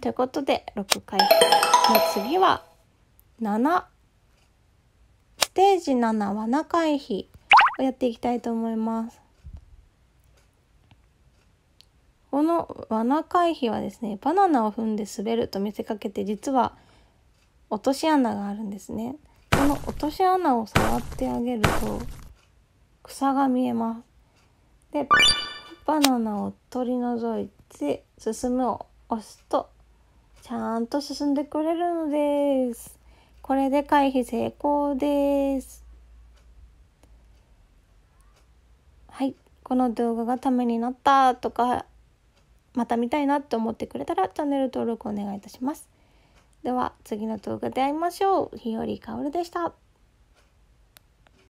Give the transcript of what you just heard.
ということで6回避の次は7ステージ7罠回避をやっていきたいと思います。この罠回避はですねバナナを踏んで滑ると見せかけて実は落とし穴があるんですねこの落とし穴を触ってあげると草が見えますでバナナを取り除いて進むを押すとちゃんと進んでくれるのです。これで回避成功です。はい、この動画がためになったとか、また見たいなって思ってくれたらチャンネル登録お願いいたします。では次の動画で会いましょう。日和りかおるでした。